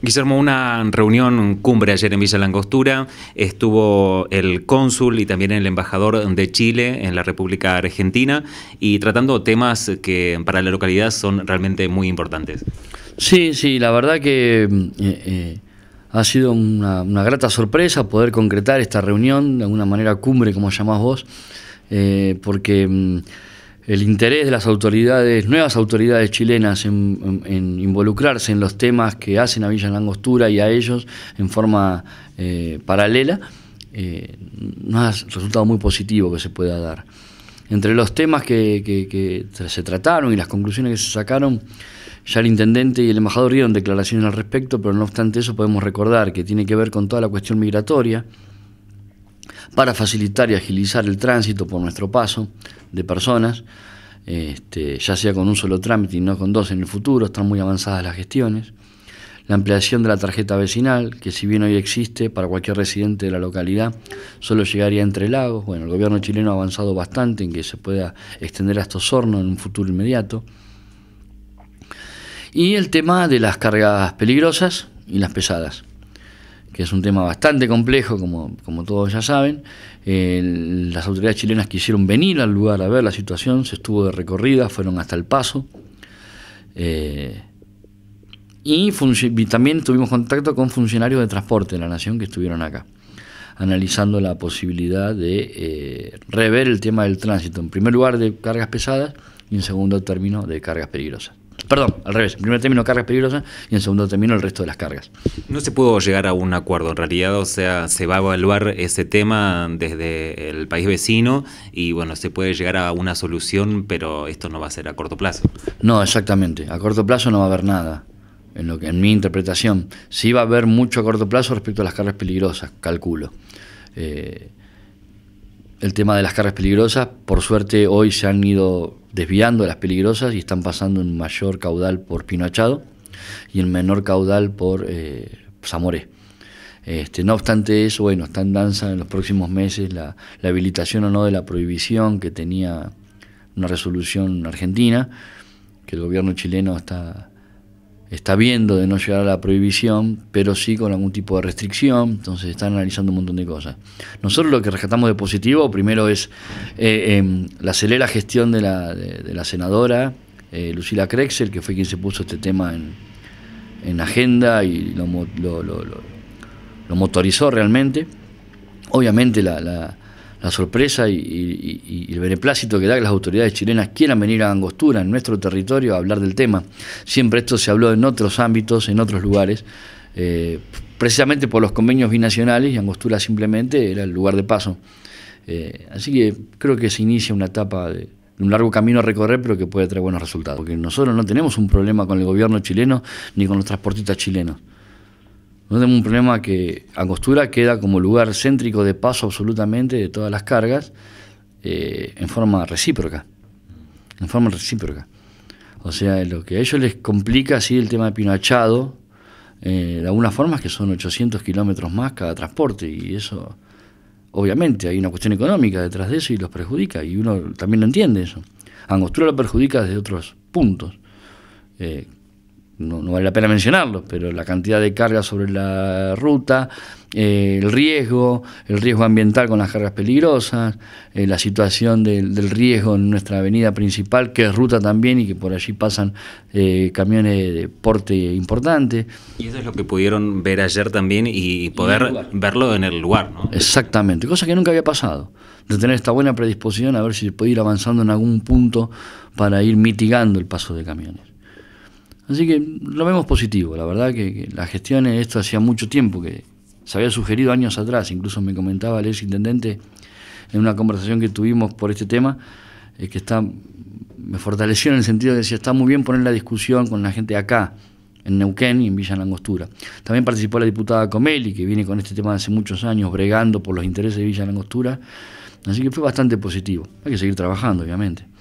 Guillermo, una reunión cumbre ayer en Villa Langostura, estuvo el cónsul y también el embajador de Chile en la República Argentina y tratando temas que para la localidad son realmente muy importantes. Sí, sí, la verdad que eh, eh, ha sido una, grata sorpresa poder concretar esta reunión, de alguna manera cumbre como llamás vos, eh, porque mm, el interés de las autoridades, nuevas autoridades chilenas en, involucrarse en los temas que hacen a Villa Langostura y a ellos en forma eh, paralela, eh, no nos ha resultado muy positivo que se pueda dar. Entre los temas que, que, se trataron y las conclusiones que se sacaron, ya el intendente y el embajador dieron declaraciones al respecto, pero no obstante eso podemos recordar que tiene que ver con toda la cuestión migratoria, para facilitar y agilizar el tránsito por nuestro paso de personas, este, ya sea con un solo trámite y no con dos en el futuro, están muy avanzadas las gestiones. La ampliación de la tarjeta vecinal, que si bien hoy existe para cualquier residente de la localidad, solo llegaría entre lagos. Bueno, el gobierno chileno ha avanzado bastante en que se pueda extender a estos hornos en un futuro inmediato. Y el tema de las cargas peligrosas y las pesadas que es un tema bastante complejo, como, todos ya saben. las autoridades chilenas quisieron venir al lugar a ver la situación, se estuvo de recorrida, fueron hasta el paso. Eh, y, también tuvimos contacto con funcionarios de transporte de la Nación que estuvieron acá, analizando la posibilidad de eh, rever el tema del tránsito, en primer lugar de cargas pesadas y en segundo término de cargas peligrosas. Perdón, al revés. En primer término cargas peligrosas y en segundo término el resto de las cargas. No se pudo llegar a un acuerdo en realidad, o sea, se va a evaluar ese tema desde el país vecino y bueno, se puede llegar a una solución, pero esto no va a ser a corto plazo. No, exactamente. A corto plazo no va a haber nada. En, lo que, en mi interpretación, sí va a haber mucho a corto plazo respecto a las cargas peligrosas, calculo. Eh, el tema de las cargas peligrosas, por suerte hoy se han ido desviando las peligrosas y están pasando en mayor caudal por Pino y en menor caudal por eh, Zamoré. Este, no obstante eso, bueno, está en danza en los próximos meses la, la habilitación o no de la prohibición que tenía una resolución argentina, que el gobierno chileno está está viendo de no llegar a la prohibición, pero sí con algún tipo de restricción, entonces están analizando un montón de cosas. Nosotros lo que rescatamos de positivo, primero es eh, em, la celera gestión de la, senadora eh, Lucila Crexel, que fue quien se puso este tema en, agenda y lo, motorizó realmente. Obviamente la la sorpresa y, el beneplácito que da que las autoridades chilenas quieran venir a Angostura, en nuestro territorio, a hablar del tema. Siempre esto se habló en otros ámbitos, en otros lugares, eh, precisamente por los convenios binacionales y Angostura simplemente era el lugar de paso. Eh, así que creo que se inicia una etapa de, un largo camino a recorrer, pero que puede traer buenos resultados. Porque nosotros no tenemos un problema con el gobierno chileno ni con los transportistas chilenos. No tenemos un problema que Angostura queda como lugar céntrico de paso absolutamente de todas las cargas eh, en forma recíproca. En forma recíproca. O sea, lo que a ellos les complica así el tema de Pinachado, eh, de alguna forma es que son 800 kilómetros más cada transporte y eso, obviamente, hay una cuestión económica detrás de eso y los perjudica y uno también lo entiende eso. Angostura lo perjudica desde otros puntos. Eh, no, vale la pena mencionarlo, pero la cantidad de cargas sobre la ruta, eh, el riesgo, el riesgo ambiental con las cargas peligrosas, eh, la situación del, del, riesgo en nuestra avenida principal, que es ruta también y que por allí pasan eh, camiones de porte importante. Y eso es lo que pudieron ver ayer también y poder verlo en el lugar, ¿no? Exactamente, cosa que nunca había pasado, de tener esta buena predisposición a ver si se puede ir avanzando en algún punto para ir mitigando el paso de camiones. Así que lo vemos positivo, la verdad que, la gestión de esto hacía mucho tiempo que se había sugerido años atrás, incluso me comentaba el ex intendente en una conversación que tuvimos por este tema, que está, me fortaleció en el sentido de decía, está muy bien poner la discusión con la gente acá, en Neuquén y en Villa Langostura. También participó la diputada Comelli, que viene con este tema hace muchos años, bregando por los intereses de Villa Langostura. Así que fue bastante positivo. Hay que seguir trabajando, obviamente.